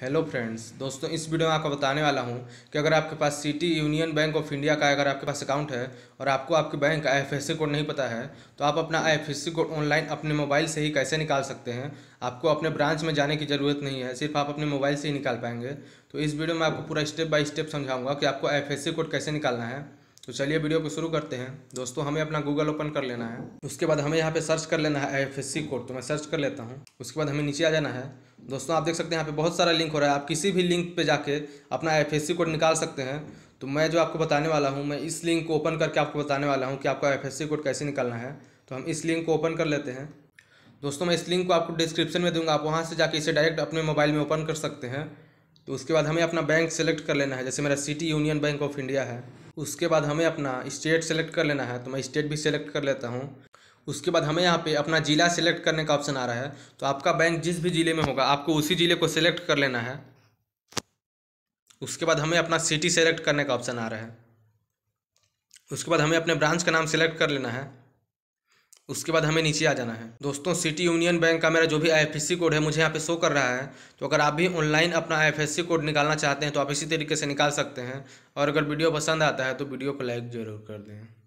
hello friends दोस्तों इस video में आपको बताने वाला हूं कि अगर आपके पास city union bank of India का अगर आपके पास अकाउंट है और आपको आपके बैंक का आई कोड नहीं पता है तो आप अपना आई कोड ऑनलाइन अपने मोबाइल से ही कैसे निकाल सकते हैं आपको अपने ब्रांच में जाने की ज़रूरत नहीं है सिर्फ आप अपने मोबाइल से ही निकाल पाएंगे तो इस वीडियो में आपको पूरा स्टेप बाई स्टेप समझाऊँगा कि आपको आई कोड कैसे निकालना है तो चलिए वीडियो को शुरू करते हैं दोस्तों हमें अपना गूगल ओपन कर लेना है उसके बाद हमें यहाँ पे सर्च कर लेना है आई कोड तो मैं सर्च कर लेता हूँ उसके बाद हमें नीचे आ जाना है दोस्तों आप देख सकते हैं यहाँ पे बहुत सारा लिंक हो रहा है आप किसी भी लिंक पे जाके अपना एफ कोड निकाल सकते हैं तो मैं जो आपको बताने वाला हूँ मैं इस लिंक को ओपन करके आपको बताने वाला हूँ कि आपका एफ कोड कैसे निकालना है तो हम इस लिंक को ओपन कर लेते हैं दोस्तों मैं इस लिंक को आपको डिस्क्रिप्शन में दूंगा आप वहाँ से जाके इसे डायरेक्ट अपने मोबाइल में ओपन कर सकते हैं तो उसके बाद हमें अपना बैंक सेलेक्ट कर लेना है जैसे मेरा city union bank of India है उसके बाद हमें अपना स्टेट सेलेक्ट कर लेना है तो मैं स्टेट भी सेलेक्ट कर लेता हूँ उसके बाद हमें यहाँ पे अपना ज़िला सेलेक्ट करने का ऑप्शन आ रहा है तो आपका बैंक जिस भी ज़िले में होगा आपको उसी ज़िले को सिलेक्ट कर लेना है उसके बाद हमें अपना सिटी सेलेक्ट करने का ऑप्शन आ रहा है उसके बाद हमें अपने ब्रांच का नाम सेलेक्ट कर लेना है उसके बाद हमें नीचे आ जाना है दोस्तों सिटी यूनियन बैंक का मेरा जो भी आईएफएससी कोड है मुझे यहाँ पे शो कर रहा है तो अगर आप भी ऑनलाइन अपना आईएफएससी कोड निकालना चाहते हैं तो आप इसी तरीके से निकाल सकते हैं और अगर वीडियो पसंद आता है तो वीडियो को लाइक ज़रूर कर दें